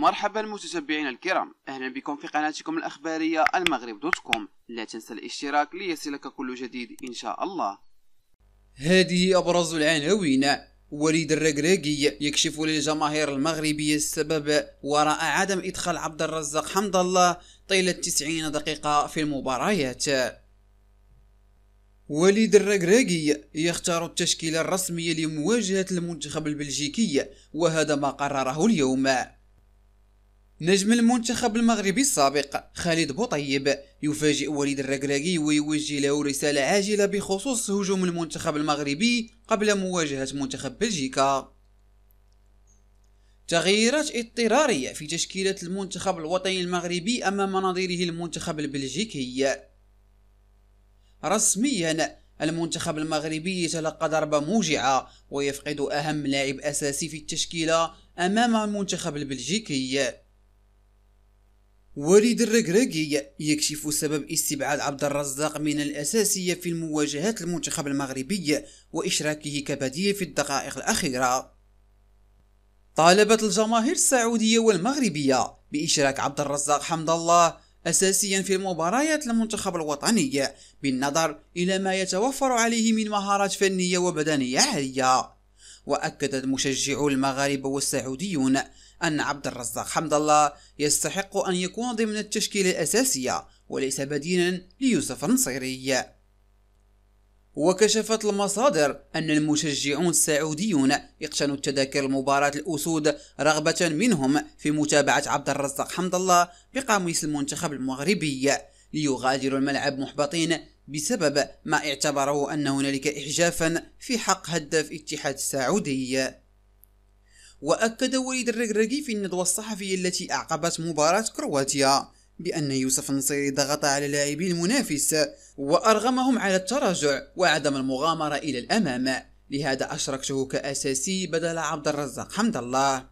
مرحبا متتبعينا الكرام اهلا بكم في قناتكم الاخباريه المغرب دوت كوم لا تنسى الاشتراك ليصلك كل جديد ان شاء الله هذه ابرز العناوين وليد الركراكي يكشف للجماهير المغربية السبب وراء عدم إدخال عبد الرزاق حمد الله طيلة 90 دقيقة في المباريات وليد الركراكي يختار التشكيلة الرسمية لمواجهة المنتخب البلجيكي وهذا ما قرره اليوم نجم المنتخب المغربي السابق خالد بوطيب يفاجئ وليد الركراكي ويوجه له رسالة عاجلة بخصوص هجوم المنتخب المغربي قبل مواجهة منتخب بلجيكا تغييرات اضطرارية في تشكيلة المنتخب الوطني المغربي أمام نظيره المنتخب البلجيكي رسميا المنتخب المغربي يتلقى ضربة موجعة ويفقد أهم لاعب أساسي في التشكيلة أمام المنتخب البلجيكي وليد الركراكي يكشف سبب استبعاد عبد الرزاق من الأساسية في المواجهات المنتخب المغربي وإشراكه كبديل في الدقائق الأخيرة طالبت الجماهير السعودية والمغربية بإشراك عبد الرزاق حمد الله أساسيا في المباريات المنتخب الوطني بالنظر إلى ما يتوفر عليه من مهارات فنية وبدنية عالية وأكد مشجعو المغاربة والسعوديون أن عبد الرزاق حمد الله يستحق أن يكون ضمن التشكيلة الأساسية وليس بديلا ليوسف النصيري وكشفت المصادر أن المشجعون السعوديون اقتنوا تذاكر المباراة الأسود رغبة منهم في متابعة عبد الرزاق حمد الله بقميص المنتخب المغربي ليغادروا الملعب محبطين بسبب ما اعتبره أن هنالك إحجافا في حق هداف اتحاد السعودي وأكد وليد الرقرقي في الندوة الصحفية التي أعقبت مباراة كرواتيا بأن يوسف النصيري ضغط على لاعبي المنافس وأرغمهم على التراجع وعدم المغامرة إلى الأمام لهذا أشركته كأساسي بدل عبد الرزاق حمد الله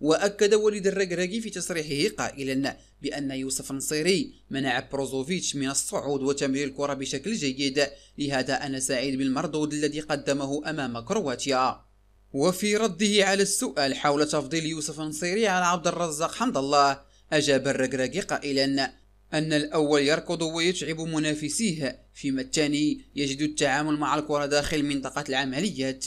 وأكد وليد الرقراقي في تصريحه قائلا بأن يوسف النصيري منع بروزوفيتش من الصعود وتمرير الكرة بشكل جيد لهذا أنا سعيد بالمردود الذي قدمه أمام كرواتيا وفي رده على السؤال حول تفضيل يوسف النصيري على عبد الرزاق حمد الله أجاب الركراكي قائلا أن الأول يركض ويتعب منافسيه فيما الثاني يجد التعامل مع الكرة داخل منطقة العمليات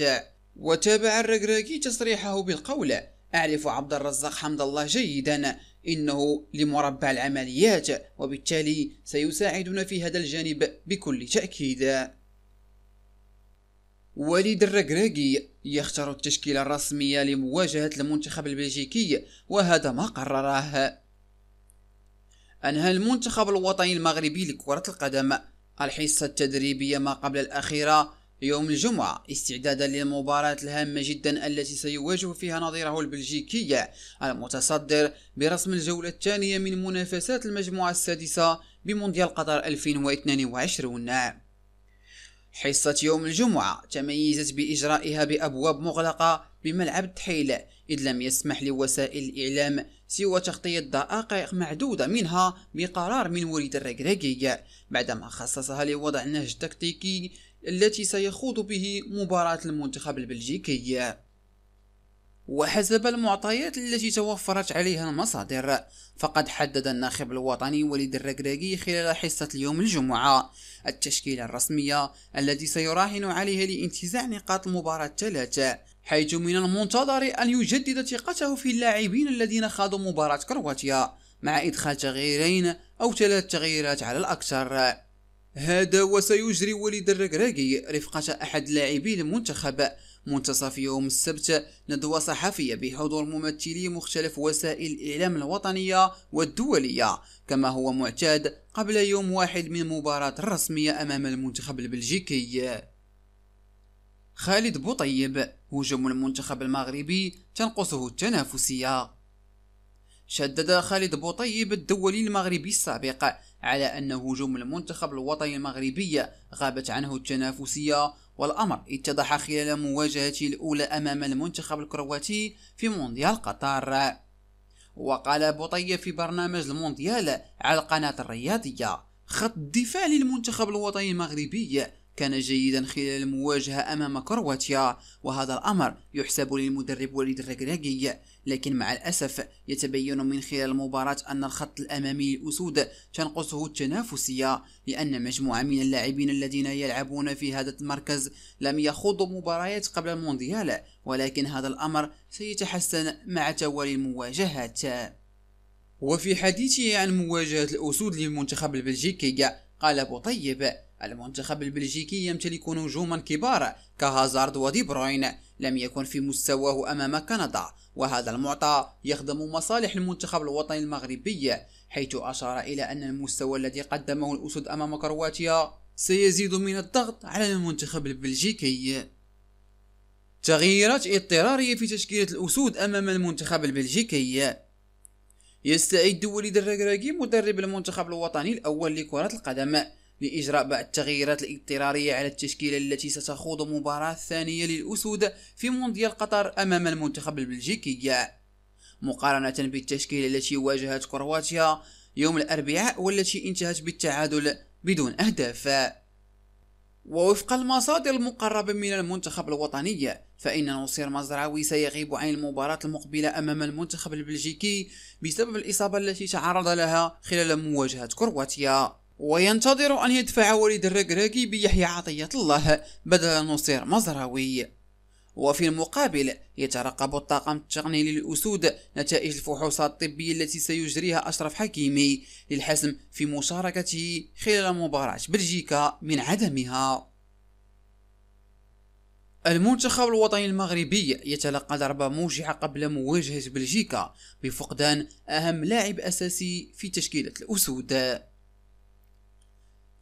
وتابع الركراكي تصريحه بالقول أعرف عبد الرزاق حمد الله جيدا إنه لمربع العمليات وبالتالي سيساعدنا في هذا الجانب بكل تأكيد وليد الركراكي يختار التشكيلة الرسمية لمواجهة المنتخب البلجيكي وهذا ما قرره أنهى المنتخب الوطني المغربي لكرة القدم الحصة التدريبية ما قبل الأخيرة يوم الجمعة استعدادا للمباراة الهامة جدا التي سيواجه فيها نظيره البلجيكي المتصدر برسم الجولة الثانية من منافسات المجموعة السادسة بمونديال قطر 2022 حصة يوم الجمعة تميزت بإجرائها بأبواب مغلقة بملعب التحيل إذ لم يسمح لوسائل الإعلام سوى تغطية دقائق معدودة منها بقرار من وليد الركراكي بعدما خصصها لوضع النهج التكتيكي التي سيخوض به مباراة المنتخب البلجيكي وحسب المعطيات التي توفرت عليها المصادر فقد حدد الناخب الوطني وليد الركراكي خلال حصة اليوم الجمعة التشكيلة الرسمية التي سيراهن عليها لانتزاع نقاط المباراة الثلاثة حيث من المنتظر أن يجدد ثقته في اللاعبين الذين خاضوا مباراة كرواتيا مع إدخال تغييرين أو ثلاث تغييرات على الأكثر هذا وسيجري وليد الركراكي رفقة أحد لاعبي المنتخب منتصف يوم السبت ندوة صحفية بحضور ممثلي مختلف وسائل الإعلام الوطنية والدولية كما هو معتاد قبل يوم واحد من مباراة الرسمية أمام المنتخب البلجيكي خالد بوطيب هجوم المنتخب المغربي تنقصه التنافسية شدد خالد بوطيب الدولي المغربي السابق على أنه هجوم المنتخب الوطني المغربي غابت عنه التنافسية والأمر اتضح خلال مواجهته الأولى أمام المنتخب الكرواتي في مونديال قطر وقال بوطية في برنامج المونديال على القناة الرياضية خط الدفاع للمنتخب الوطني المغربي كان جيدا خلال المواجهة أمام كرواتيا وهذا الأمر يحسب للمدرب وليد الركراكي لكن مع الأسف يتبين من خلال المباراة أن الخط الأمامي الأسود تنقصه التنافسية لأن مجموعة من اللاعبين الذين يلعبون في هذا المركز لم يخوضوا مباريات قبل المونديال ولكن هذا الأمر سيتحسن مع توالي المواجهات وفي حديثه عن مواجهة الأسود للمنتخب البلجيكي قال أبو طيب المنتخب البلجيكي يمتلك نجوما كبار كهازارد ودي بروين لم يكن في مستواه أمام كندا وهذا المعطى يخدم مصالح المنتخب الوطني المغربي حيث أشار إلى أن المستوى الذي قدمه الأسود أمام كرواتيا سيزيد من الضغط على المنتخب البلجيكي تغييرات اضطرارية في تشكيلة الأسود أمام المنتخب البلجيكي يستعد وليد الركراكي مدرب المنتخب الوطني الأول لكرة القدم لإجراء بعض التغييرات الاضطرارية على التشكيلة التي ستخوض مباراة ثانية للأسود في مونديال قطر أمام المنتخب البلجيكي مقارنة بالتشكيلة التي واجهت كرواتيا يوم الأربعاء والتي انتهت بالتعادل بدون أهداف ووفق المصادر المقربة من المنتخب الوطني فإن نصير مزراوي سيغيب عن المباراة المقبلة أمام المنتخب البلجيكي بسبب الإصابة التي تعرض لها خلال مواجهة كرواتيا وينتظر أن يدفع وليد الرقراقي بيحيى عطية الله بدل نصير مزراوي وفي المقابل يترقب الطاقم التقني للأسود نتائج الفحوصات الطبية التي سيجريها أشرف حكيمي للحسم في مشاركته خلال مباراة بلجيكا من عدمها المنتخب الوطني المغربي يتلقى ضربة موجعة قبل مواجهة بلجيكا بفقدان أهم لاعب أساسي في تشكيلة الأسود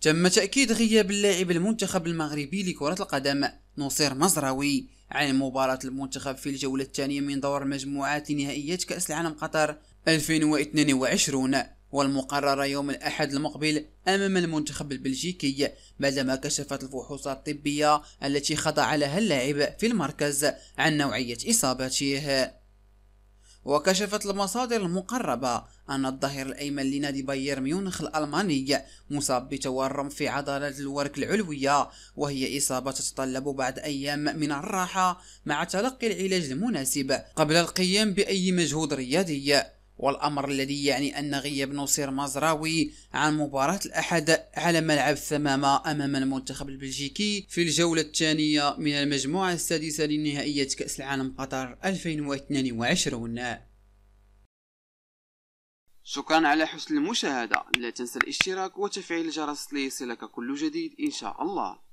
تم تأكيد غياب اللاعب المنتخب المغربي لكرة القدم نصير مزراوي عن مباراة المنتخب في الجولة الثانية من دور المجموعات نهائيات كأس العالم قطر 2022 والمقررة يوم الأحد المقبل أمام المنتخب البلجيكي بعدما كشفت الفحوصات الطبية التي خضع لها اللاعب في المركز عن نوعية إصابته وكشفت المصادر المقربة أن الظهير الأيمن لنادي بايرن ميونخ الألماني مصاب بتورم في عضلة الورك العلوية وهي إصابة تتطلب بعد أيام من الراحة مع تلقي العلاج المناسب قبل القيام بأي مجهود رياضي والأمر الذي يعني أن غياب نصير مزراوي عن مباراة الأحد على ملعب الثمامة أمام المنتخب البلجيكي في الجولة الثانية من المجموعة السادسة لنهائية كأس العالم قطر 2022 شكرا على حسن المشاهدة لا تنسى الاشتراك وتفعيل الجرس ليصلك كل جديد إن شاء الله